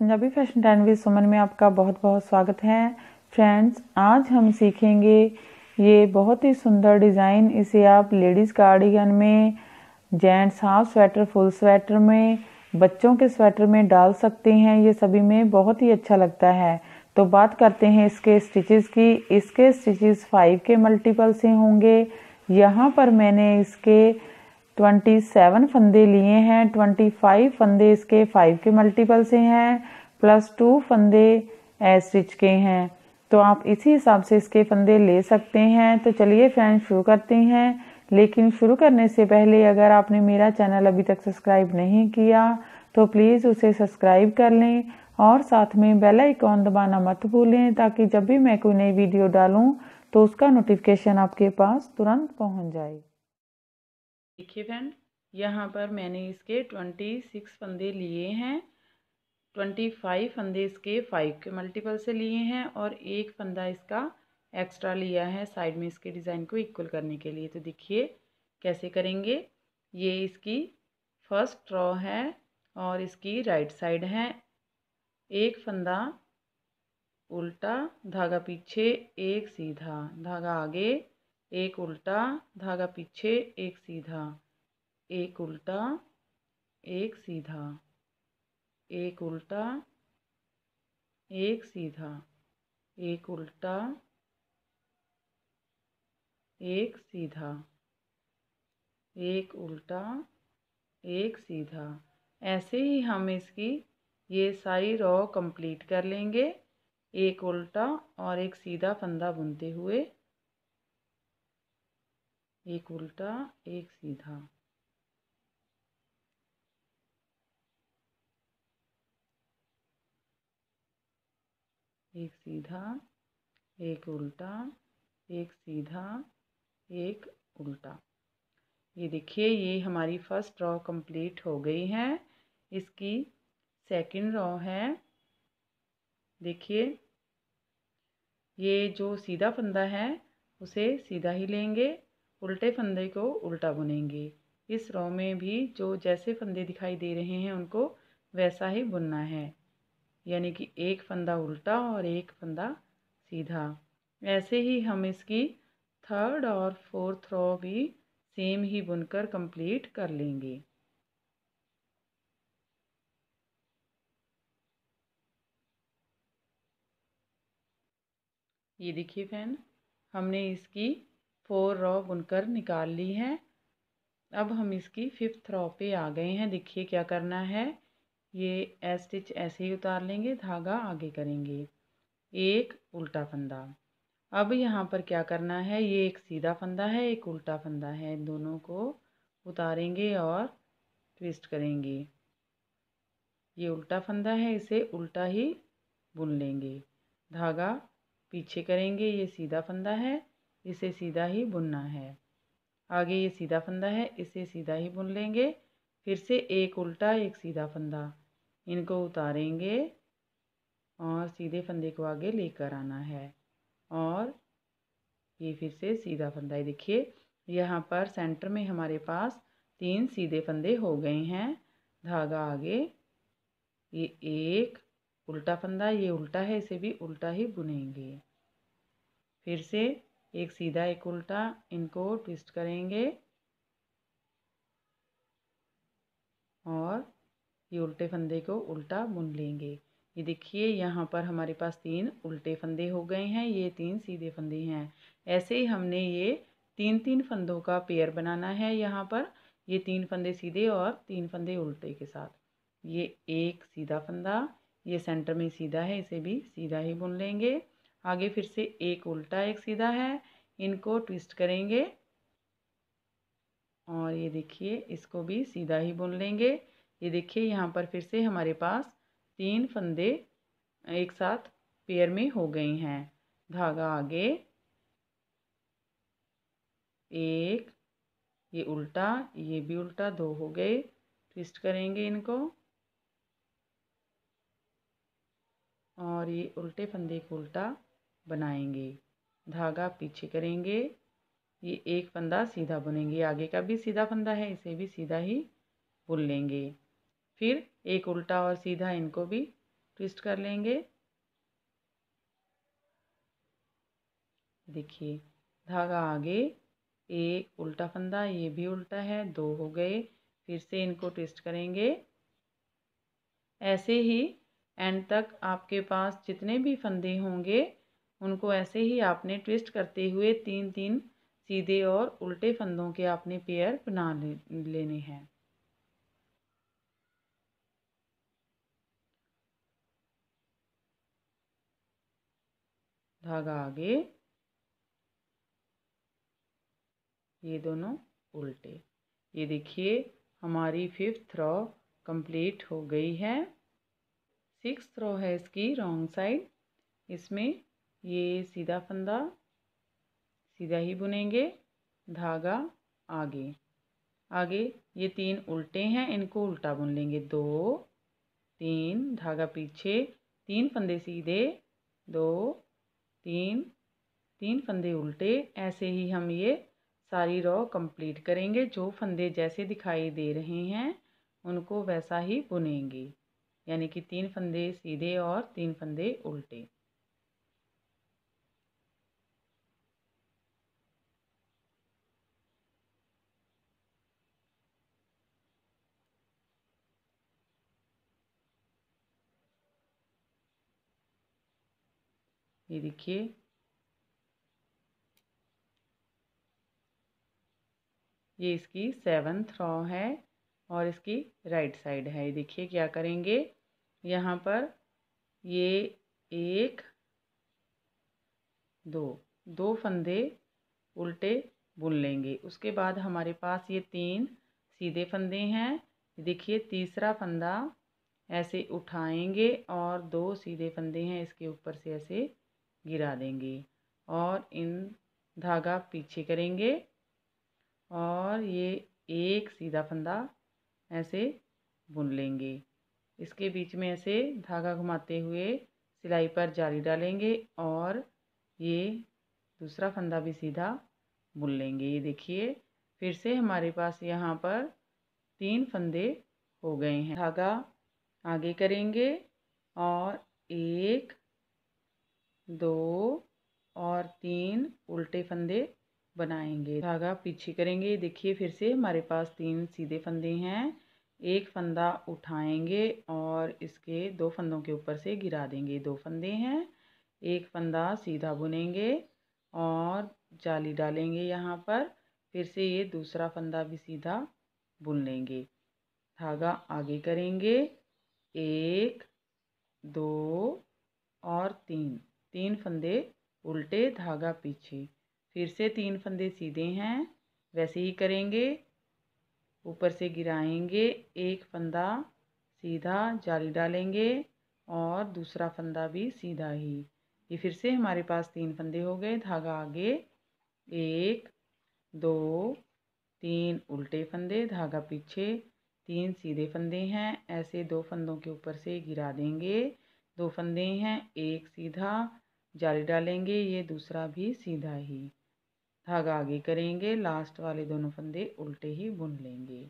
Punjabi fashion टैन with Suman में आपका बहुत बहुत स्वागत है फ्रेंड्स आज हम सीखेंगे ये बहुत ही सुंदर डिज़ाइन इसे आप लेडीज़ कार्डिगन में gents half sweater full sweater में बच्चों के स्वेटर में डाल सकते हैं ये सभी में बहुत ही अच्छा लगता है तो बात करते हैं इसके स्टिचेस की इसके स्टिचेस फाइव के मल्टीपल से होंगे यहाँ पर मैंने इसके ट्वेंटी सेवन फंदे लिए हैं ट्वेंटी फाइव फंदे इसके फाइव के मल्टीपल से हैं प्लस टू फंदे स्टिच के हैं तो आप इसी हिसाब से इसके फंदे ले सकते हैं तो चलिए फ्रेंड शुरू करते हैं लेकिन शुरू करने से पहले अगर आपने मेरा चैनल अभी तक सब्सक्राइब नहीं किया तो प्लीज़ उसे सब्सक्राइब कर लें और साथ में बेल आइकॉन दबाना मत भूलें ताकि जब भी मैं कोई नई वीडियो डालूं तो उसका नोटिफिकेशन आपके पास तुरंत पहुंच जाए देखिए फ्रेंड यहाँ पर मैंने इसके ट्वेंटी सिक्स फंदे लिए हैं ट्वेंटी फाइव फंदे इसके फाइव के मल्टीपल से लिए हैं और एक फंदा इसका एक्स्ट्रा लिया है साइड में इसके डिज़ाइन को इक्वल करने के लिए तो देखिए कैसे करेंगे ये इसकी फर्स्ट रॉ है और इसकी राइट साइड है एक फंदा उल्टा धागा पीछे एक सीधा धागा आगे एक उल्टा धागा पीछे एक सीधा एक उल्टा एक सीधा एक उल्टा एक सीधा एक उल्टा एक सीधा एक उल्टा एक सीधा ऐसे ही हम इसकी ये सारी रॉ कंप्लीट कर लेंगे एक उल्टा और एक सीधा फंदा बुनते हुए एक उल्टा एक सीधा एक सीधा एक उल्टा एक सीधा एक उल्टा ये देखिए ये हमारी फर्स्ट रॉ कंप्लीट हो गई है इसकी सेकंड रॉ है देखिए ये जो सीधा फंदा है उसे सीधा ही लेंगे उल्टे फंदे को उल्टा बुनेंगे इस रॉ में भी जो जैसे फंदे दिखाई दे रहे हैं उनको वैसा ही बुनना है यानी कि एक फंदा उल्टा और एक फंदा सीधा ऐसे ही हम इसकी थर्ड और फोर्थ रो भी सेम ही बुनकर कंप्लीट कर लेंगे ये देखिए फैन हमने इसकी फोर रॉ बुनकर निकाल ली है अब हम इसकी फिफ्थ रॉ पे आ गए हैं देखिए क्या करना है ये स्टिच ऐसे ही उतार लेंगे धागा आगे करेंगे एक उल्टा फंदा अब यहाँ पर क्या करना है ये एक सीधा फंदा है एक उल्टा फंदा है दोनों को उतारेंगे और ट्विस्ट करेंगे ये उल्टा फंदा है इसे उल्टा ही बुन लेंगे धागा पीछे करेंगे ये सीधा फंदा है इसे सीधा ही बुनना है आगे ये सीधा फंदा है इसे सीधा ही बुन लेंगे फिर से एक उल्टा एक सीधा फंदा इनको उतारेंगे और सीधे फंदे को आगे लेकर आना है और ये फिर से सीधा फंदा है देखिए यहाँ पर सेंटर में हमारे पास तीन सीधे फंदे हो गए हैं धागा आगे ये एक उल्टा फंदा ये उल्टा है इसे भी उल्टा ही बुनेंगे फिर से एक सीधा एक उल्टा इनको ट्विस्ट करेंगे और ये उल्टे फंदे को उल्टा बुन लेंगे ये देखिए यहाँ पर हमारे पास तीन उल्टे फंदे हो गए हैं ये तीन सीधे फंदे हैं ऐसे ही हमने ये तीन तीन फंदों का पेयर बनाना है यहाँ पर ये तीन फंदे सीधे और तीन फंदे उल्टे के साथ ये एक सीधा फंदा ये सेंटर में सीधा है इसे भी सीधा ही बुन लेंगे आगे फिर से एक उल्टा एक सीधा है इनको ट्विस्ट करेंगे और ये देखिए इसको भी सीधा ही बुन लेंगे ये देखिए यहाँ पर फिर से हमारे पास तीन फंदे एक साथ पेयर में हो गई हैं धागा आगे एक ये उल्टा ये भी उल्टा दो हो गए ट्विस्ट करेंगे इनको और ये उल्टे फंदे को उल्टा बनाएंगे धागा पीछे करेंगे ये एक फंदा सीधा बुनेंगे आगे का भी सीधा फंदा है इसे भी सीधा ही बुन लेंगे फिर एक उल्टा और सीधा इनको भी ट्विस्ट कर लेंगे देखिए धागा आगे एक उल्टा फंदा ये भी उल्टा है दो हो गए फिर से इनको ट्विस्ट करेंगे ऐसे ही एंड तक आपके पास जितने भी फंदे होंगे उनको ऐसे ही आपने ट्विस्ट करते हुए तीन तीन सीधे और उल्टे फंदों के आपने पेयर बना लेने हैं धागा आगे ये दोनों उल्टे ये देखिए हमारी फिफ्थ रॉ कंप्लीट हो गई है सिक्स रो है इसकी रॉन्ग साइड इसमें ये सीधा फंदा सीधा ही बुनेंगे धागा आगे आगे ये तीन उल्टे हैं इनको उल्टा बुन लेंगे दो तीन धागा पीछे तीन फंदे सीधे दो तीन तीन फंदे उल्टे ऐसे ही हम ये सारी रॉ कंप्लीट करेंगे जो फंदे जैसे दिखाई दे रहे हैं उनको वैसा ही बुनेंगे यानी कि तीन फंदे सीधे और तीन फंदे उल्टे ये देखिए ये इसकी सेवन्थ रॉ है और इसकी राइट साइड है ये देखिए क्या करेंगे यहाँ पर ये एक दो दो फंदे उल्टे बुन लेंगे उसके बाद हमारे पास ये तीन सीधे फंदे हैं देखिए तीसरा फंदा ऐसे उठाएंगे और दो सीधे फंदे हैं इसके ऊपर से ऐसे गिरा देंगे और इन धागा पीछे करेंगे और ये एक सीधा फंदा ऐसे बुन लेंगे इसके बीच में ऐसे धागा घुमाते हुए सिलाई पर जाली डालेंगे और ये दूसरा फंदा भी सीधा बुन लेंगे ये देखिए फिर से हमारे पास यहाँ पर तीन फंदे हो गए हैं धागा आगे करेंगे और एक दो और तीन उल्टे फंदे बनाएंगे धागा पीछे करेंगे देखिए फिर से हमारे पास तीन सीधे फंदे हैं एक फंदा उठाएंगे और इसके दो फंदों के ऊपर से गिरा देंगे दो फंदे हैं एक फंदा सीधा बुनेंगे और जाली डालेंगे यहाँ पर फिर से ये दूसरा फंदा भी सीधा बुन लेंगे धागा आगे करेंगे एक दो और तीन तीन फंदे उल्टे धागा पीछे फिर से तीन फंदे सीधे हैं वैसे ही करेंगे ऊपर से गिराएंगे एक फंदा सीधा जाली डालेंगे और दूसरा फंदा भी सीधा ही ये फिर से हमारे पास तीन फंदे हो गए धागा आगे एक दो तीन उल्टे फंदे धागा पीछे तीन सीधे फंदे हैं ऐसे दो फंदों के ऊपर से गिरा देंगे दो फंदे हैं एक सीधा जाली डालेंगे ये दूसरा भी सीधा ही धागा आगे करेंगे लास्ट वाले दोनों फंदे उल्टे ही बुन लेंगे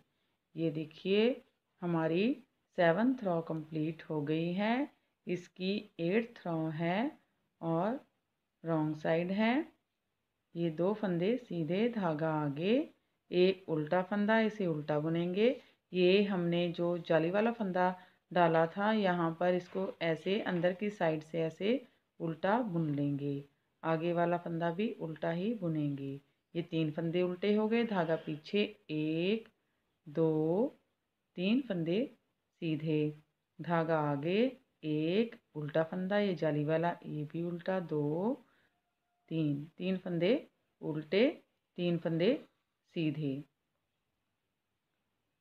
ये देखिए हमारी सेवन्थ रॉ कंप्लीट हो गई है इसकी एट्थ रॉ है और रॉन्ग साइड है ये दो फंदे सीधे धागा आगे एक उल्टा फंदा इसे उल्टा बुनेंगे ये हमने जो जाली वाला फंदा डाला था यहाँ पर इसको ऐसे अंदर की साइड से ऐसे उल्टा बुन लेंगे आगे वाला फंदा भी उल्टा ही बुनेंगे ये तीन फंदे उल्टे हो गए धागा पीछे एक दो तीन फंदे सीधे धागा आगे एक उल्टा फंदा ये जाली वाला ये भी उल्टा दो तीन तीन फंदे उल्टे तीन फंदे सीधे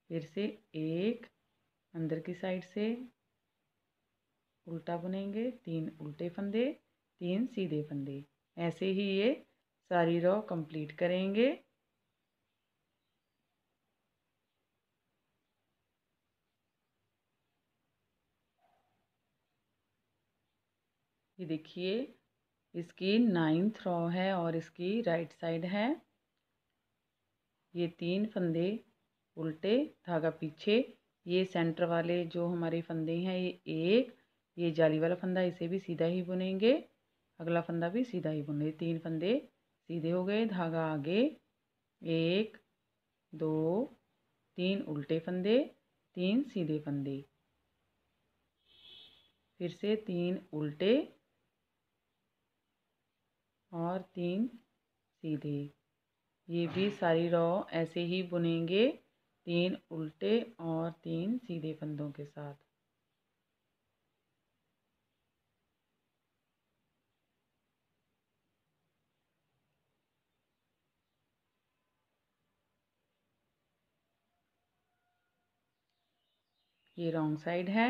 फिर से एक अंदर की साइड से उल्टा बुनेंगे तीन उल्टे फंदे तीन सीधे फंदे ऐसे ही ये सारी रॉ कंप्लीट करेंगे ये देखिए इसकी नाइन्थ रॉ है और इसकी राइट साइड है ये तीन फंदे उल्टे धागा पीछे ये सेंटर वाले जो हमारे फंदे हैं ये एक ये जाली वाला फंदा इसे भी सीधा ही बुनेंगे अगला फंदा भी सीधा ही बुनेंगे तीन फंदे सीधे हो गए धागा आगे एक दो तीन उल्टे फंदे तीन सीधे फंदे फिर से तीन उल्टे और तीन सीधे ये भी सारी रॉ ऐसे ही बुनेंगे तीन उल्टे और तीन सीधे फंदों के साथ ये रॉन्ग साइड है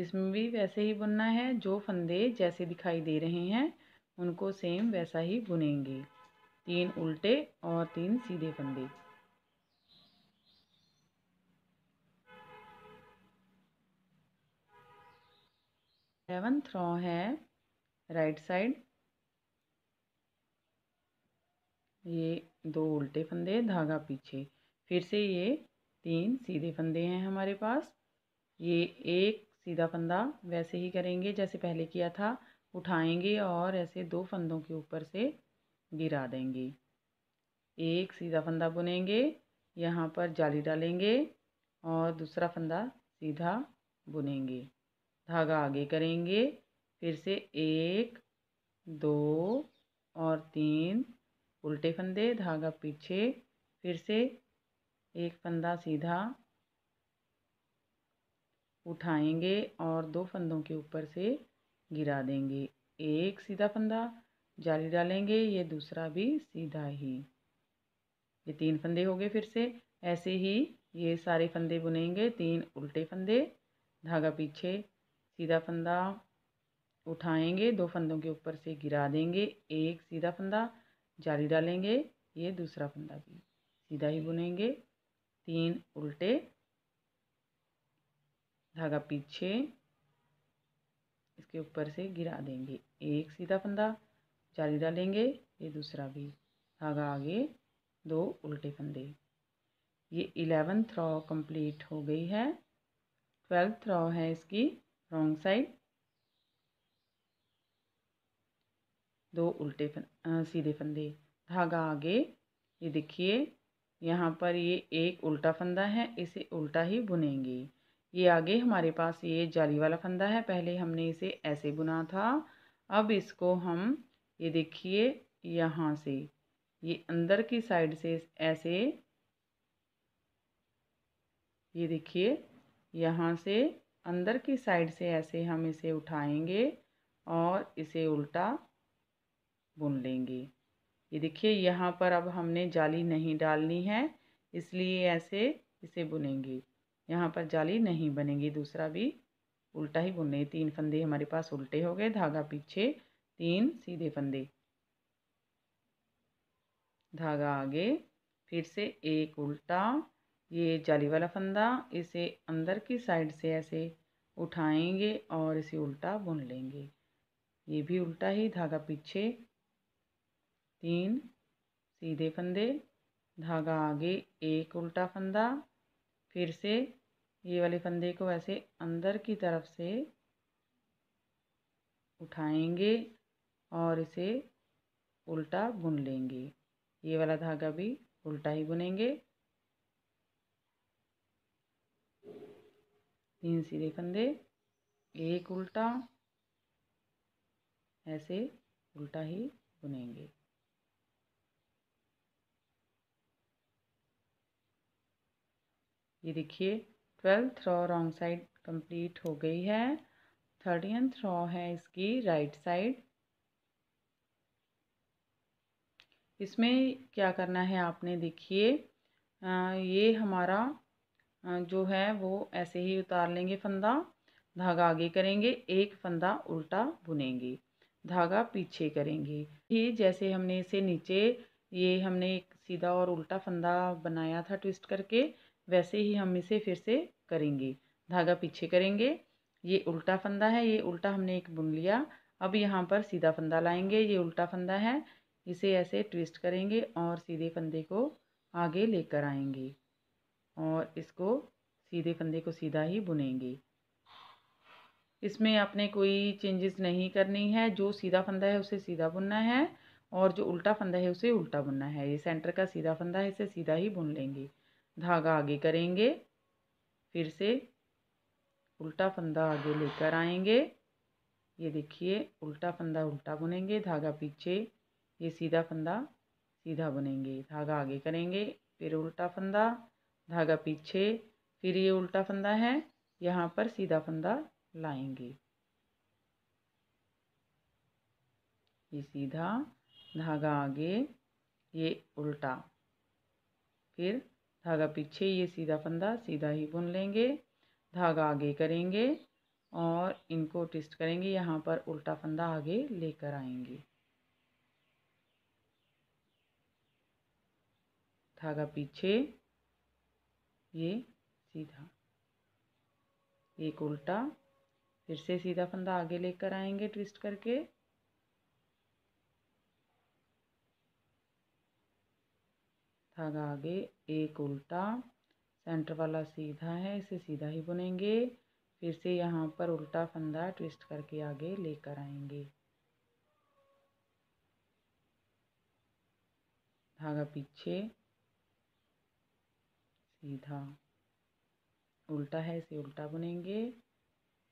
इसमें भी वैसे ही बुनना है जो फंदे जैसे दिखाई दे रहे हैं उनको सेम वैसा ही बुनेंगे तीन उल्टे और तीन सीधे फंदे सेवन्थ रॉ है राइट साइड ये दो उल्टे फंदे धागा पीछे फिर से ये तीन सीधे फंदे हैं हमारे पास ये एक सीधा फंदा वैसे ही करेंगे जैसे पहले किया था उठाएंगे और ऐसे दो फंदों के ऊपर से गिरा देंगे एक सीधा फंदा बुनेंगे यहाँ पर जाली डालेंगे और दूसरा फंदा सीधा बुनेंगे धागा आगे करेंगे फिर से एक दो और तीन उल्टे फंदे धागा पीछे फिर से एक फंदा सीधा उठाएंगे और दो फंदों के ऊपर से गिरा देंगे एक सीधा फंदा जाली डालेंगे ये दूसरा भी सीधा ही ये तीन फंदे हो गए फिर से ऐसे ही ये सारे फंदे बुनेंगे तीन उल्टे फंदे धागा पीछे सीधा फंदा उठाएंगे दो फंदों के ऊपर से गिरा देंगे एक सीधा फंदा जाली डालेंगे ये दूसरा फंदा भी सीधा ही बुनेंगे तीन उल्टे धागा पीछे इसके ऊपर से गिरा देंगे एक सीधा फंदा जाली डालेंगे ये दूसरा भी धागा आगे दो उल्टे फंदे ये इलेवंथ थ्रॉ कंप्लीट हो गई है ट्वेल्थ थ्रॉ है इसकी रॉन्ग साइड दो उल्टे फन, आ, सीधे फंदे धागा आगे ये देखिए यहाँ पर ये एक उल्टा फंदा है इसे उल्टा ही बुनेंगे ये आगे हमारे पास ये जाली वाला फंदा है पहले हमने इसे ऐसे बुना था अब इसको हम ये देखिए यहाँ से ये अंदर की साइड से ऐसे ये देखिए यहाँ से अंदर की साइड से ऐसे हम इसे उठाएंगे और इसे उल्टा बुन लेंगे ये देखिए यहाँ पर अब हमने जाली नहीं डालनी है इसलिए ऐसे इसे बुनेंगे यहाँ पर जाली नहीं बनेगी दूसरा भी उल्टा ही बुनने तीन फंदे हमारे पास उल्टे हो गए धागा पीछे तीन सीधे फंदे धागा आगे फिर से एक उल्टा ये जाली वाला फंदा इसे अंदर की साइड से ऐसे उठाएंगे और इसे उल्टा बुन लेंगे ये भी उल्टा ही धागा पीछे तीन सीधे फंदे धागा आगे एक उल्टा फंदा फिर से ये वाले फंदे को ऐसे अंदर की तरफ से उठाएंगे और इसे उल्टा बुन लेंगे ये वाला धागा भी उल्टा ही बुनेंगे तीन सीधे फंदे एक उल्टा ऐसे उल्टा ही बुनेंगे ये देखिए twelfth row wrong side complete हो गई है थर्टीन रॉ है इसकी राइट साइड इसमें क्या करना है आपने देखिए ये हमारा जो है वो ऐसे ही उतार लेंगे फंदा धागा आगे करेंगे एक फंदा उल्टा बुनेंगे धागा पीछे करेंगे ये जैसे हमने इसे नीचे ये हमने एक सीधा और उल्टा फंदा बनाया था ट्विस्ट करके वैसे ही हम इसे फिर से करेंगे धागा पीछे करेंगे ये उल्टा फंदा है ये उल्टा हमने एक बुन लिया अब यहाँ पर सीधा फंदा लाएंगे ये उल्टा फंदा है इसे ऐसे ट्विस्ट करेंगे और सीधे फंदे को आगे लेकर आएंगे और इसको सीधे फंदे को सीधा ही बुनेंगे इसमें आपने कोई चेंजेस नहीं करनी है जो सीधा फंदा है उसे सीधा बुनना है और जो उल्टा फंदा है उसे उल्टा बुनना है ये सेंटर का सीधा फंदा है इसे सीधा ही बुन लेंगे धागा आगे करेंगे फिर से उल्टा फंदा आगे लेकर आएंगे ये देखिए उल्टा फंदा उल्टा बुनेंगे धागा पीछे ये सीधा फंदा सीधा बुनेंगे धागा आगे करेंगे फिर उल्टा फंदा धागा पीछे फिर ये उल्टा फंदा है यहाँ पर सीधा फंदा लाएंगे ये सीधा धागा आगे ये उल्टा फिर धागा पीछे ये सीधा फंदा सीधा ही बुन लेंगे धागा आगे करेंगे और इनको ट्विस्ट करेंगे यहाँ पर उल्टा फंदा आगे लेकर आएंगे धागा पीछे ये सीधा एक उल्टा फिर से सीधा फंदा आगे लेकर आएंगे ट्विस्ट करके धागा आगे एक उल्टा सेंटर वाला सीधा है इसे सीधा ही बुनेंगे फिर से यहाँ पर उल्टा फंदा ट्विस्ट करके आगे लेकर आएंगे धागा पीछे सीधा उल्टा है इसे उल्टा बुनेंगे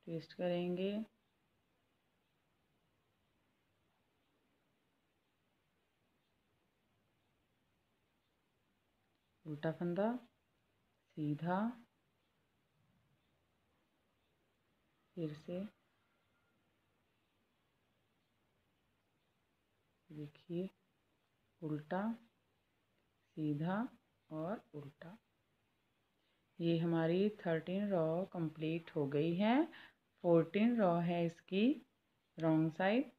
ट्विस्ट करेंगे उल्टा फंदा सीधा फिर से देखिए उल्टा सीधा और उल्टा ये हमारी थर्टीन रॉ कंप्लीट हो गई है फोर्टीन रॉ है इसकी रॉन्ग साइड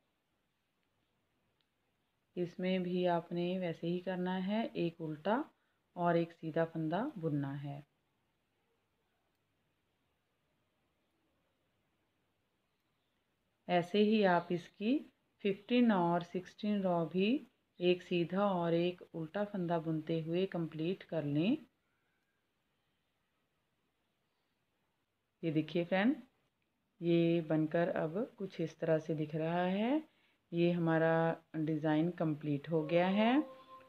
इसमें भी आपने वैसे ही करना है एक उल्टा और एक सीधा फंदा बुनना है ऐसे ही आप इसकी फिफ्टीन और सिक्सटीन रॉ भी एक सीधा और एक उल्टा फंदा बुनते हुए कंप्लीट कर लें ये देखिए फ्रेंड ये बनकर अब कुछ इस तरह से दिख रहा है ये हमारा डिज़ाइन कंप्लीट हो गया है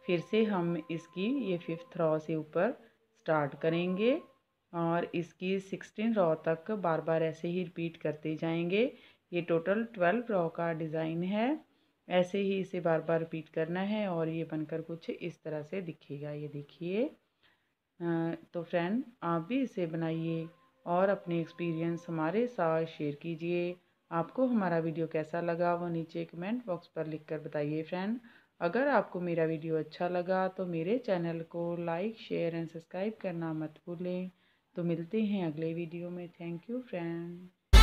फिर से हम इसकी ये फिफ्थ रॉ से ऊपर स्टार्ट करेंगे और इसकी सिक्सटीन रॉ तक बार बार ऐसे ही रिपीट करते जाएंगे ये टोटल ट्वेल्व रॉ का डिज़ाइन है ऐसे ही इसे बार बार रिपीट करना है और ये बनकर कुछ इस तरह से दिखेगा ये देखिए तो फ्रेंड आप भी इसे बनाइए और अपने एक्सपीरियंस हमारे साथ शेयर कीजिए आपको हमारा वीडियो कैसा लगा वो नीचे कमेंट बॉक्स पर लिखकर बताइए फ्रेंड अगर आपको मेरा वीडियो अच्छा लगा तो मेरे चैनल को लाइक शेयर एंड सब्सक्राइब करना मत भूलें तो मिलते हैं अगले वीडियो में थैंक यू फ्रेंड